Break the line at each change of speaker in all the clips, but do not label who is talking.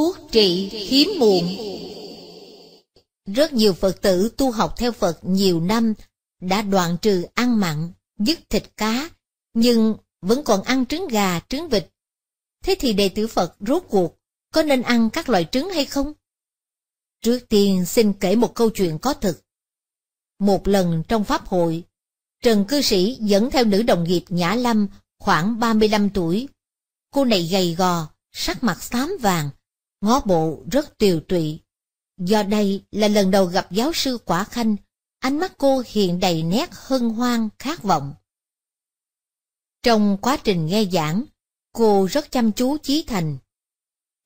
thuốc trị hiếm muộn rất nhiều phật tử tu học theo phật nhiều năm đã đoạn trừ ăn mặn dứt thịt cá nhưng vẫn còn ăn trứng gà trứng vịt thế thì đệ tử phật rốt cuộc có nên ăn các loại trứng hay không trước tiên xin kể một câu chuyện có thực một lần trong pháp hội trần cư sĩ dẫn theo nữ đồng nghiệp nhã lâm khoảng ba mươi 35 tuổi cô này gầy gò sắc mặt xám vàng ngó bộ rất tiều tụy. Do đây là lần đầu gặp giáo sư Quả Khanh, ánh mắt cô hiện đầy nét hân hoan khát vọng. Trong quá trình nghe giảng, cô rất chăm chú chí thành.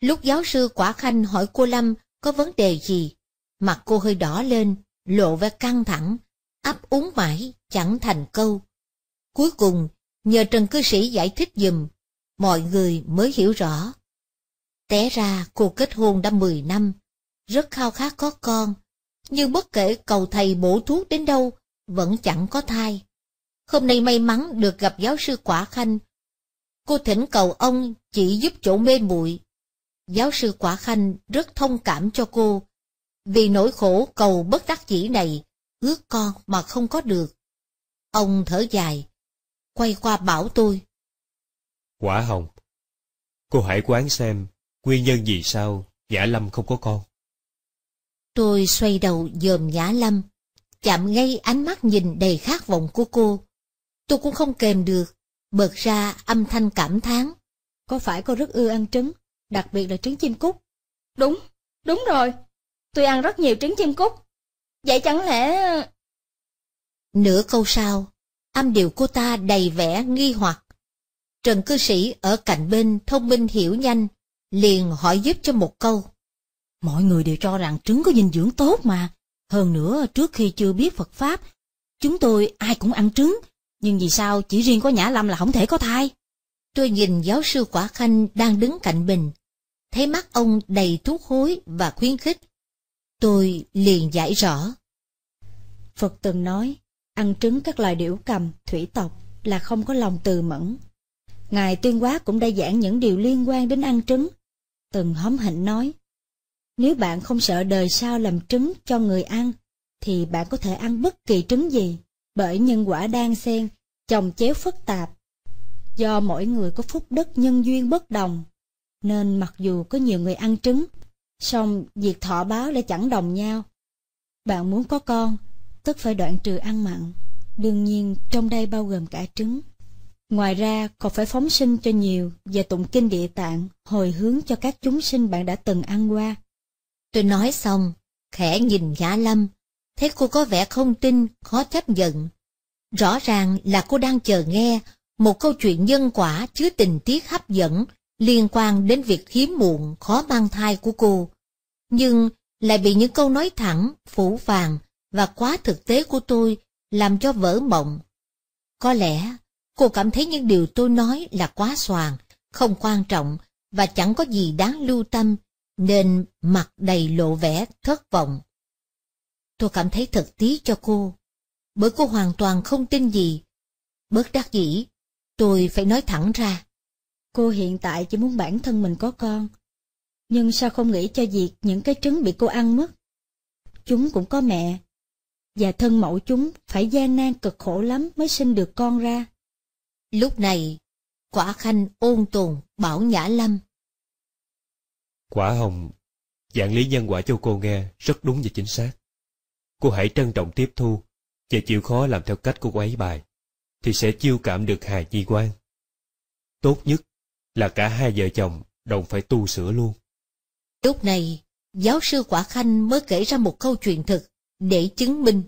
Lúc giáo sư Quả Khanh hỏi cô Lâm có vấn đề gì, mặt cô hơi đỏ lên, lộ vẻ căng thẳng, ấp úng mãi, chẳng thành câu. Cuối cùng, nhờ Trần Cư Sĩ giải thích dùm, mọi người mới hiểu rõ Té ra cô kết hôn đã 10 năm, rất khao khát có con, nhưng bất kể cầu thầy bổ thuốc đến đâu, vẫn chẳng có thai. Hôm nay may mắn được gặp giáo sư Quả Khanh. Cô thỉnh cầu ông chỉ giúp chỗ mê muội. Giáo sư Quả Khanh rất thông cảm cho cô, vì nỗi khổ cầu bất đắc dĩ này, ước con mà không có được. Ông thở dài, quay qua bảo tôi.
Quả Hồng, cô hãy quán xem Nguyên nhân gì sao Nhã Lâm không có con?
Tôi xoay đầu dòm Nhã Lâm, chạm ngay ánh mắt nhìn đầy khát vọng của cô. Tôi cũng không kèm được, bật ra âm thanh cảm thán. Có phải cô rất ưa ăn trứng, đặc biệt là trứng chim cút? Đúng, đúng rồi. Tôi ăn rất nhiều trứng chim cút. Vậy chẳng lẽ... Nửa câu sau, âm điệu cô ta đầy vẻ nghi hoặc. Trần cư sĩ ở cạnh bên thông minh hiểu nhanh, liền hỏi giúp cho một câu. Mọi người đều cho rằng trứng có dinh dưỡng tốt mà. Hơn nữa trước khi chưa biết Phật Pháp, chúng tôi ai cũng ăn trứng, nhưng vì sao chỉ riêng có Nhã Lâm là không thể có thai? Tôi nhìn giáo sư Quả Khanh đang đứng cạnh bình thấy mắt ông đầy thuốc hối và khuyến khích. Tôi liền giải rõ. Phật từng nói, ăn trứng các loài điểu cầm, thủy tộc là không có lòng từ mẫn. Ngài tuyên hóa cũng đã giảng những điều liên quan đến ăn trứng từng hóm hỉnh nói, nếu bạn không sợ đời sau làm trứng cho người ăn, thì bạn có thể ăn bất kỳ trứng gì, bởi nhân quả đan xen, chồng chéo phức tạp. Do mỗi người có phúc đức nhân duyên bất đồng, nên mặc dù có nhiều người ăn trứng, song việc thọ báo lại chẳng đồng nhau. Bạn muốn có con, tất phải đoạn trừ ăn mặn, đương nhiên trong đây bao gồm cả trứng. Ngoài ra còn phải phóng sinh cho nhiều và tụng kinh địa tạng hồi hướng cho các chúng sinh bạn đã từng ăn qua. Tôi nói xong, khẽ nhìn Nhã Lâm, thấy cô có vẻ không tin, khó chấp nhận. Rõ ràng là cô đang chờ nghe một câu chuyện nhân quả chứa tình tiết hấp dẫn liên quan đến việc hiếm muộn khó mang thai của cô. Nhưng lại bị những câu nói thẳng, phủ phàng và quá thực tế của tôi làm cho vỡ mộng. Có lẽ Cô cảm thấy những điều tôi nói là quá xoàng, không quan trọng và chẳng có gì đáng lưu tâm, nên mặt đầy lộ vẻ thất vọng. Tôi cảm thấy thật tí cho cô, bởi cô hoàn toàn không tin gì. Bớt đắc dĩ, tôi phải nói thẳng ra. Cô hiện tại chỉ muốn bản thân mình có con, nhưng sao không nghĩ cho việc những cái trứng bị cô ăn mất? Chúng cũng có mẹ, và thân mẫu chúng phải gian nan cực khổ lắm mới sinh được con ra. Lúc này, quả khanh ôn tồn bảo Nhã Lâm.
Quả hồng, giảng lý nhân quả cho cô nghe rất đúng và chính xác. Cô hãy trân trọng tiếp thu và chịu khó làm theo cách của cô ấy bài, thì sẽ chiêu cảm được hài nhi quan. Tốt nhất là cả hai vợ chồng đồng phải tu sửa luôn.
Lúc này, giáo sư Quả Khanh mới kể ra một câu chuyện thực để chứng minh.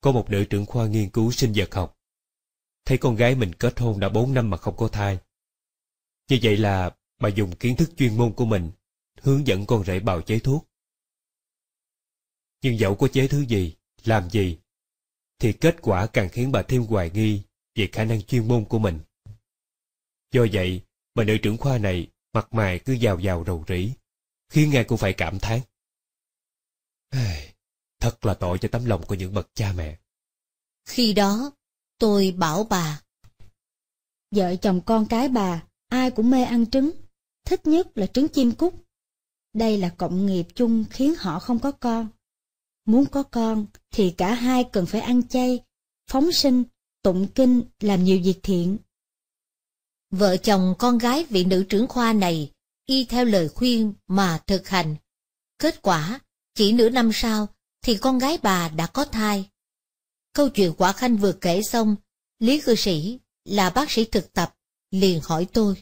Có một đội trưởng khoa nghiên cứu sinh vật học thấy con gái mình kết hôn đã 4 năm mà không có thai. Như vậy là bà dùng kiến thức chuyên môn của mình hướng dẫn con rể bào chế thuốc. Nhưng dẫu có chế thứ gì, làm gì, thì kết quả càng khiến bà thêm hoài nghi về khả năng chuyên môn của mình. Do vậy, bà nữ trưởng khoa này mặt mày cứ giàu giàu rầu rĩ, khiến ai cũng phải cảm thán. Thật là tội cho tấm lòng của những bậc cha mẹ.
Khi đó, Tôi bảo bà. Vợ chồng con cái bà, ai cũng mê ăn trứng, thích nhất là trứng chim cút. Đây là cộng nghiệp chung khiến họ không có con. Muốn có con thì cả hai cần phải ăn chay, phóng sinh, tụng kinh, làm nhiều việc thiện. Vợ chồng con gái vị nữ trưởng khoa này y theo lời khuyên mà thực hành. Kết quả, chỉ nửa năm sau thì con gái bà đã có thai. Câu chuyện quả khanh vừa kể xong, Lý cư sĩ là bác sĩ thực tập, liền hỏi tôi.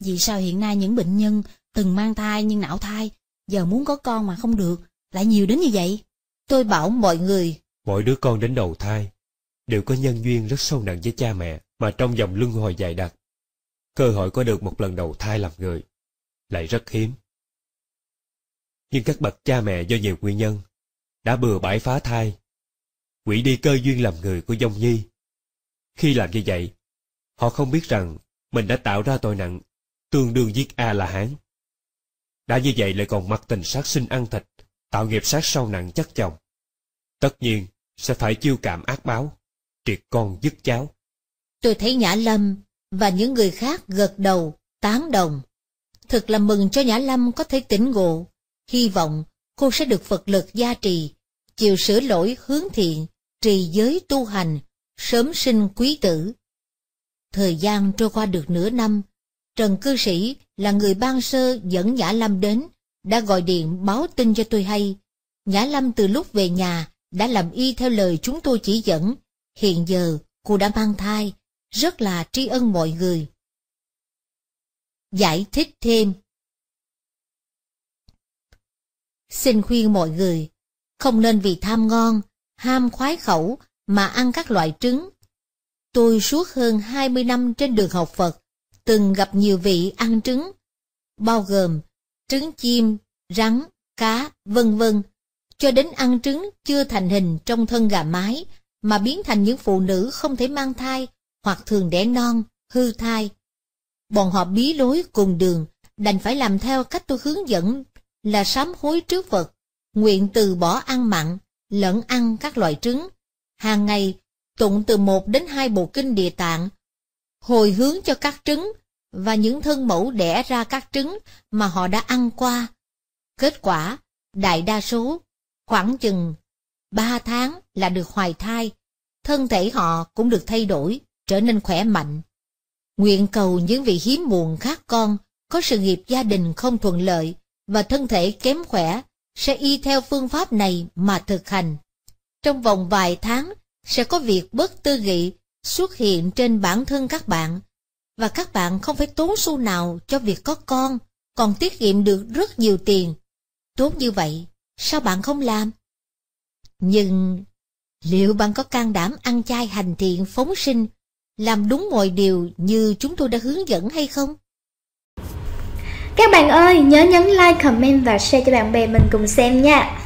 Vì sao hiện nay những bệnh nhân từng mang thai nhưng não thai, giờ muốn có con mà không được, lại nhiều đến như vậy? Tôi bảo mọi người.
Mỗi đứa con đến đầu thai, đều có nhân duyên rất sâu nặng với cha mẹ mà trong dòng luân hồi dài đặc. Cơ hội có được một lần đầu thai làm người, lại rất hiếm. Nhưng các bậc cha mẹ do nhiều nguyên nhân, đã bừa bãi phá thai quỷ đi cơ duyên làm người của Dông Nhi. Khi làm như vậy, họ không biết rằng mình đã tạo ra tội nặng, tương đương giết A là Hán. Đã như vậy lại còn mặc tình sát sinh ăn thịt, tạo nghiệp sát sâu nặng chắc chồng. Tất nhiên, sẽ phải chiêu cảm ác báo, triệt con dứt cháu.
Tôi thấy Nhã Lâm và những người khác gật đầu, tán đồng. Thực là mừng cho Nhã Lâm có thể tỉnh ngộ, hy vọng cô sẽ được Phật lực gia trì, chịu sửa lỗi hướng thiện, trì giới tu hành, sớm sinh quý tử. Thời gian trôi qua được nửa năm, Trần Cư Sĩ là người ban sơ dẫn Nhã Lâm đến, đã gọi điện báo tin cho tôi hay. Nhã Lâm từ lúc về nhà đã làm y theo lời chúng tôi chỉ dẫn, hiện giờ cô đã mang thai, rất là tri ân mọi người. Giải thích thêm Xin khuyên mọi người, không nên vì tham ngon ham khoái khẩu mà ăn các loại trứng. Tôi suốt hơn 20 năm trên đường học Phật, từng gặp nhiều vị ăn trứng, bao gồm trứng chim, rắn, cá, vân vân, cho đến ăn trứng chưa thành hình trong thân gà mái mà biến thành những phụ nữ không thể mang thai hoặc thường đẻ non, hư thai. Bọn họ bí lối cùng đường, đành phải làm theo cách tôi hướng dẫn là sám hối trước Phật, nguyện từ bỏ ăn mặn, lẫn ăn các loại trứng. Hàng ngày, tụng từ một đến hai bộ kinh địa tạng, hồi hướng cho các trứng và những thân mẫu đẻ ra các trứng mà họ đã ăn qua. Kết quả, đại đa số, khoảng chừng ba tháng là được hoài thai, thân thể họ cũng được thay đổi, trở nên khỏe mạnh. Nguyện cầu những vị hiếm muộn khác con có sự nghiệp gia đình không thuận lợi và thân thể kém khỏe sẽ y theo phương pháp này mà thực hành. Trong vòng vài tháng sẽ có việc bất tư nghị xuất hiện trên bản thân các bạn và các bạn không phải tốn xu nào cho việc có con, còn tiết kiệm được rất nhiều tiền. Tốt như vậy, sao bạn không làm? Nhưng liệu bạn có can đảm ăn chay hành thiện phóng sinh, làm đúng mọi điều như chúng tôi đã hướng dẫn hay không? Các bạn ơi, nhớ nhấn like, comment và share cho bạn bè mình cùng xem nha